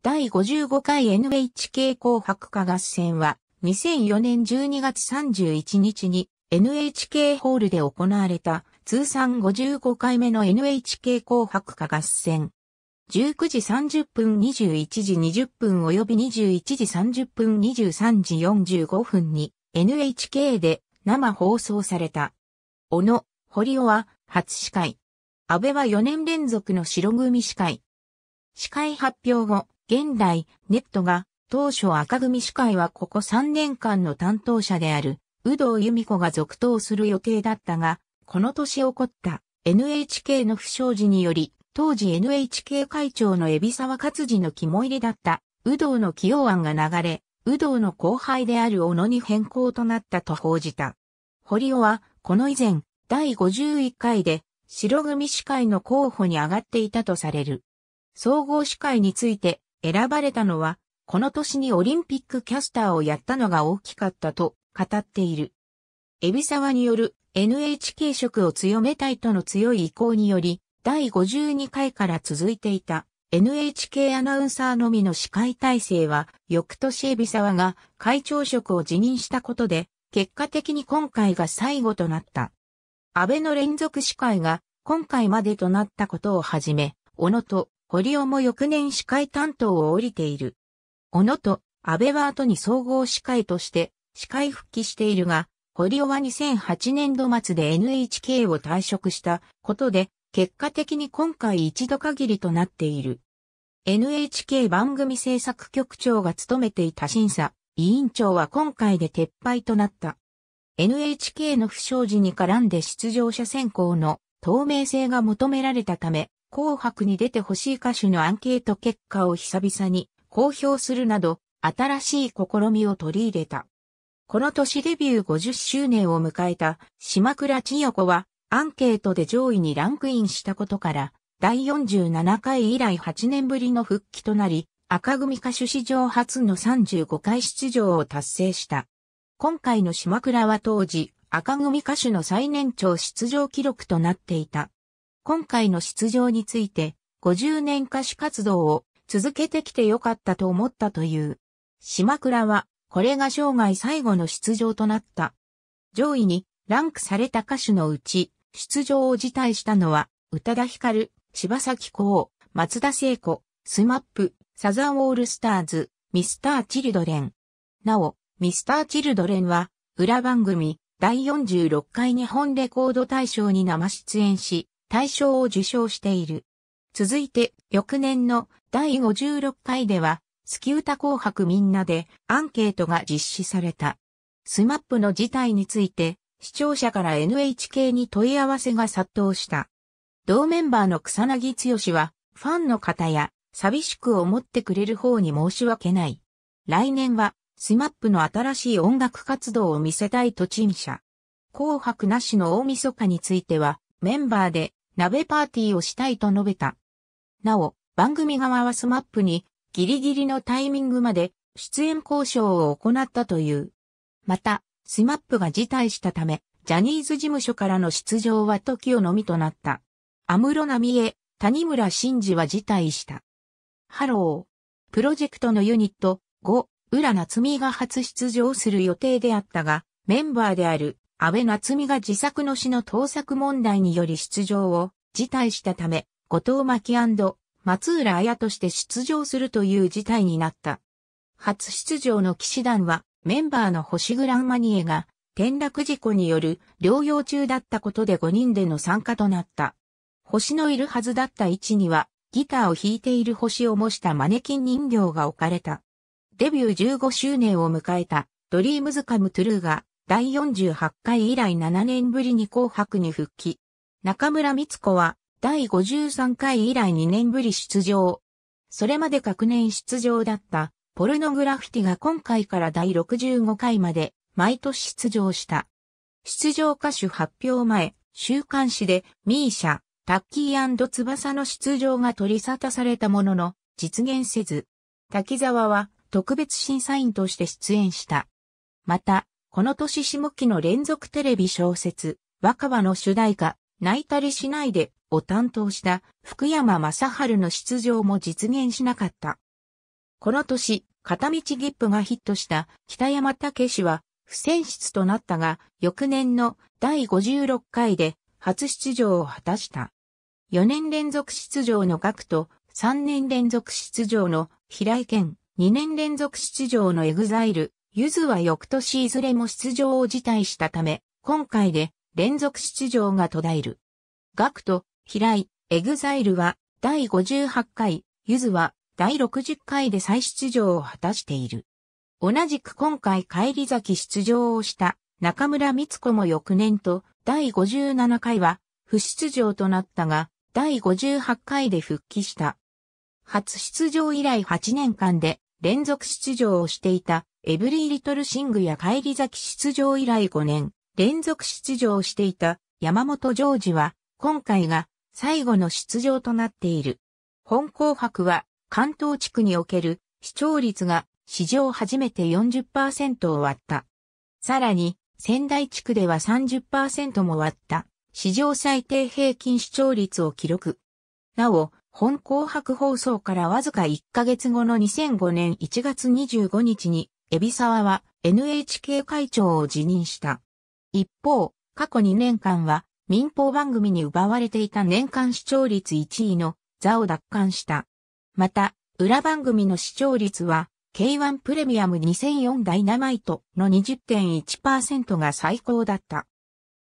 第55回 NHK 紅白歌合戦は2004年12月31日に NHK ホールで行われた通算55回目の NHK 紅白歌合戦。19時30分、21時20分及び21時30分、23時45分に NHK で生放送された。小野、堀尾は初司会。安倍は4年連続の白組司会。司会発表後、現代、ネットが、当初赤組司会はここ3年間の担当者である、有働由美子が続投する予定だったが、この年起こった NHK の不祥事により、当時 NHK 会長の海老沢勝治の肝入りだった、有働の起用案が流れ、有働の後輩である小野に変更となったと報じた。堀尾は、この以前、第51回で、白組司会の候補に上がっていたとされる。総合司会について、選ばれたのは、この年にオリンピックキャスターをやったのが大きかったと語っている。エビサワによる NHK 色を強めたいとの強い意向により、第52回から続いていた NHK アナウンサーのみの司会体制は、翌年エビサワが会長職を辞任したことで、結果的に今回が最後となった。安倍の連続司会が今回までとなったことをはじめ、小野と堀尾も翌年司会担当を降りている。小野と安倍は後に総合司会として司会復帰しているが、堀尾は2008年度末で NHK を退職したことで、結果的に今回一度限りとなっている。NHK 番組制作局長が務めていた審査、委員長は今回で撤廃となった。NHK の不祥事に絡んで出場者選考の透明性が求められたため、紅白に出てほしい歌手のアンケート結果を久々に公表するなど、新しい試みを取り入れた。この年デビュー50周年を迎えた島倉千代子はアンケートで上位にランクインしたことから第47回以来8年ぶりの復帰となり赤組歌手史上初の35回出場を達成した。今回の島倉は当時赤組歌手の最年長出場記録となっていた。今回の出場について、50年歌手活動を続けてきてよかったと思ったという。島倉は、これが生涯最後の出場となった。上位にランクされた歌手のうち、出場を辞退したのは、宇多田ヒカル、柴崎幸、松田聖子、スマップ、サザンオールスターズ、ミスター・チルドレン。なお、ミスター・チルドレンは、裏番組、第46回日本レコード大賞に生出演し、大賞を受賞している。続いて、翌年の第56回では、スキュータ紅白みんなでアンケートが実施された。スマップの事態について、視聴者から NHK に問い合わせが殺到した。同メンバーの草薙剛は、ファンの方や、寂しく思ってくれる方に申し訳ない。来年は、スマップの新しい音楽活動を見せたいと陳謝。紅白なしの大晦日については、メンバーで鍋パーティーをしたいと述べた。なお、番組側はスマップにギリギリのタイミングまで出演交渉を行ったという。また、スマップが辞退したため、ジャニーズ事務所からの出場は時をのみとなった。安室奈美恵、谷村新司は辞退した。ハロー。プロジェクトのユニット5、浦夏美が初出場する予定であったが、メンバーである安倍夏美が自作の詩の盗作問題により出場を辞退したため、後藤巻松浦綾として出場するという事態になった。初出場の騎士団は、メンバーの星グランマニエが、転落事故による療養中だったことで5人での参加となった。星のいるはずだった位置には、ギターを弾いている星を模したマネキン人形が置かれた。デビュー15周年を迎えた、ドリームズカムトゥルーが、第48回以来7年ぶりに紅白に復帰。中村光子は第53回以来2年ぶり出場。それまで各年出場だったポルノグラフィティが今回から第65回まで毎年出場した。出場歌手発表前、週刊誌でミーシャ、タッキー翼の出場が取り沙汰されたものの実現せず、滝沢は特別審査員として出演した。また、この年下期の連続テレビ小説、若葉の主題歌、泣いたりしないでを担当した福山雅治の出場も実現しなかった。この年、片道ギップがヒットした北山武氏は不選出となったが、翌年の第56回で初出場を果たした。4年連続出場の学と3年連続出場の平井健、2年連続出場のエグザイル、ゆずは翌年いずれも出場を辞退したため、今回で連続出場が途絶える。ガクト、平井、エグザイルは第58回、ゆずは第60回で再出場を果たしている。同じく今回帰り咲き出場をした中村光子も翌年と第57回は不出場となったが、第58回で復帰した。初出場以来8年間で連続出場をしていた、エブリー・リトル・シングや帰り咲き出場以来5年、連続出場をしていた、山本ジョージは、今回が最後の出場となっている。本紅白は、関東地区における視聴率が史上初めて40%を割った。さらに、仙台地区では30%も割った、史上最低平均視聴率を記録。なお、本紅白放送からわずか1ヶ月後の2005年1月25日に、海老沢は NHK 会長を辞任した。一方、過去2年間は民放番組に奪われていた年間視聴率1位の座を奪還した。また、裏番組の視聴率は K1 プレミアム2004ダイナマイトの20.1%が最高だった。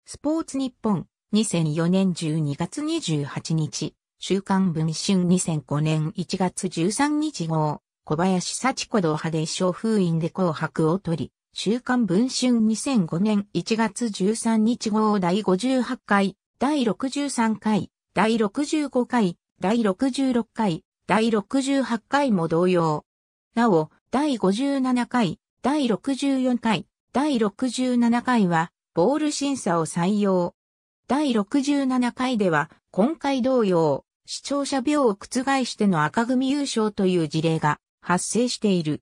スポーツ日本2004年12月28日。週刊文春2005年1月13日号、小林幸子同派で小封印で紅白を取り、週刊文春2005年1月13日号第58回、第63回、第65回、第66回、第68回も同様。なお、第57回、第64回、第67回は、ボール審査を採用。第67回では、今回同様、視聴者病を覆しての赤組優勝という事例が発生している。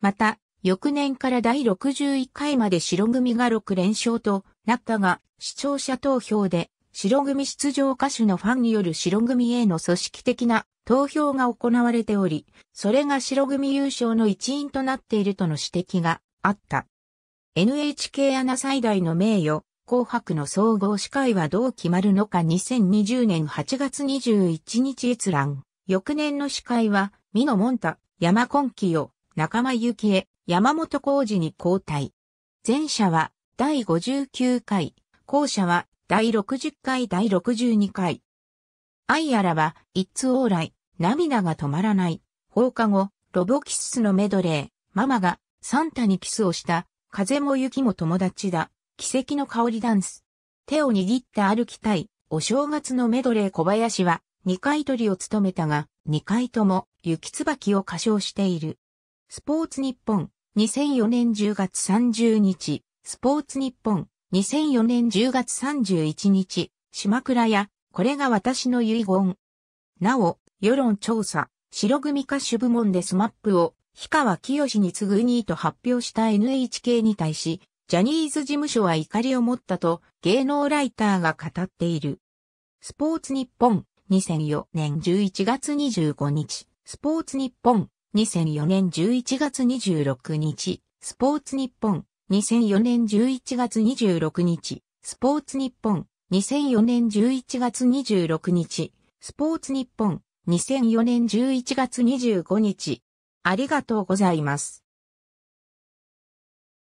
また、翌年から第61回まで白組が6連勝となったが、視聴者投票で白組出場歌手のファンによる白組への組織的な投票が行われており、それが白組優勝の一因となっているとの指摘があった。NHK アナ最大の名誉、紅白の総合司会はどう決まるのか2020年8月21日閲覧。翌年の司会は、美濃門ん山根清、仲間由紀恵、山本浩二に交代。前者は、第59回、後者は、第60回第62回。愛やらは、一通往来、涙が止まらない、放課後、ロボキッスのメドレー、ママが、サンタにキスをした、風も雪も友達だ。奇跡の香りダンス。手を握って歩きたい、お正月のメドレー小林は、二回取りを務めたが、二回とも、雪椿を歌唱している。スポーツ日本、2004年10月30日、スポーツ日本、2004年10月31日、島倉屋、これが私の遺言。なお、世論調査、白組歌手部門でスマップを、氷川清に次ぐ2位と発表した NHK に対し、ジャニーズ事務所は怒りを持ったと芸能ライターが語っている。スポーツ日本2004年11月25日、スポーツ日本2004年11月26日、スポーツ日本2004年11月26日、スポーツ日本2004年11月26日、スポーツ日本2004年11月25日。ありがとうございます。